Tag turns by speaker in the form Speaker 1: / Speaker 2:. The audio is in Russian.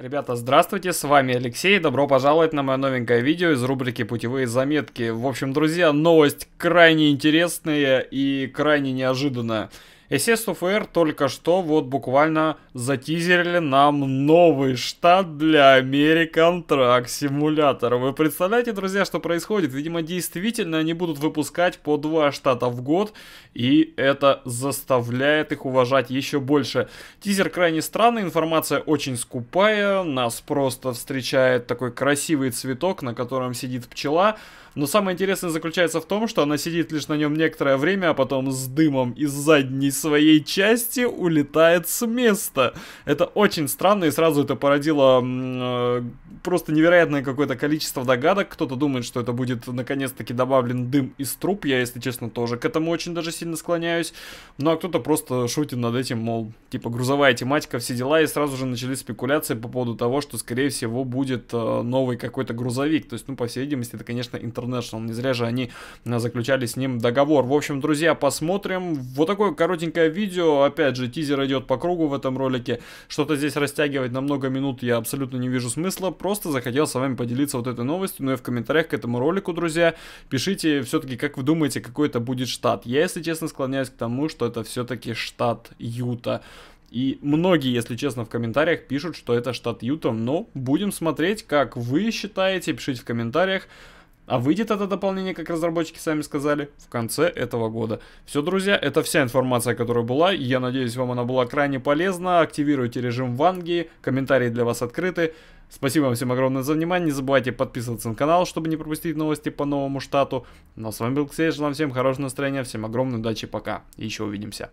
Speaker 1: Ребята, здравствуйте, с вами Алексей, добро пожаловать на мое новенькое видео из рубрики «Путевые заметки». В общем, друзья, новость крайне интересная и крайне неожиданная. SSFR только что вот буквально затизерили нам новый штат для American Truck Simulator. Вы представляете, друзья, что происходит? Видимо, действительно они будут выпускать по два штата в год, и это заставляет их уважать еще больше. Тизер крайне странный, информация очень скупая, нас просто встречает такой красивый цветок, на котором сидит пчела. Но самое интересное заключается в том, что она сидит лишь на нем некоторое время, а потом с дымом из задней своей части улетает с места. Это очень странно, и сразу это породило э, просто невероятное какое-то количество догадок. Кто-то думает, что это будет наконец-таки добавлен дым из труб. Я, если честно, тоже к этому очень даже сильно склоняюсь. Ну а кто-то просто шутит над этим, мол, типа грузовая тематика, все дела, и сразу же начались спекуляции по поводу того, что, скорее всего, будет э, новый какой-то грузовик. То есть, ну, по всей видимости, это, конечно, International. Не зря же они э, заключали с ним договор. В общем, друзья, посмотрим. Вот такой коротенький коротенькое видео, опять же, тизер идет по кругу в этом ролике, что-то здесь растягивать на много минут я абсолютно не вижу смысла, просто захотел с вами поделиться вот этой новостью, но ну и в комментариях к этому ролику, друзья, пишите все-таки, как вы думаете, какой это будет штат. Я, если честно, склоняюсь к тому, что это все-таки штат Юта. И многие, если честно, в комментариях пишут, что это штат Юта, но будем смотреть, как вы считаете, пишите в комментариях. А выйдет это дополнение, как разработчики сами сказали, в конце этого года. Все, друзья, это вся информация, которая была. Я надеюсь, вам она была крайне полезна. Активируйте режим Ванги, комментарии для вас открыты. Спасибо вам всем огромное за внимание. Не забывайте подписываться на канал, чтобы не пропустить новости по новому штату. Ну а с вами был Ксей, желаю всем хорошего настроения, всем огромной удачи, пока. И еще увидимся.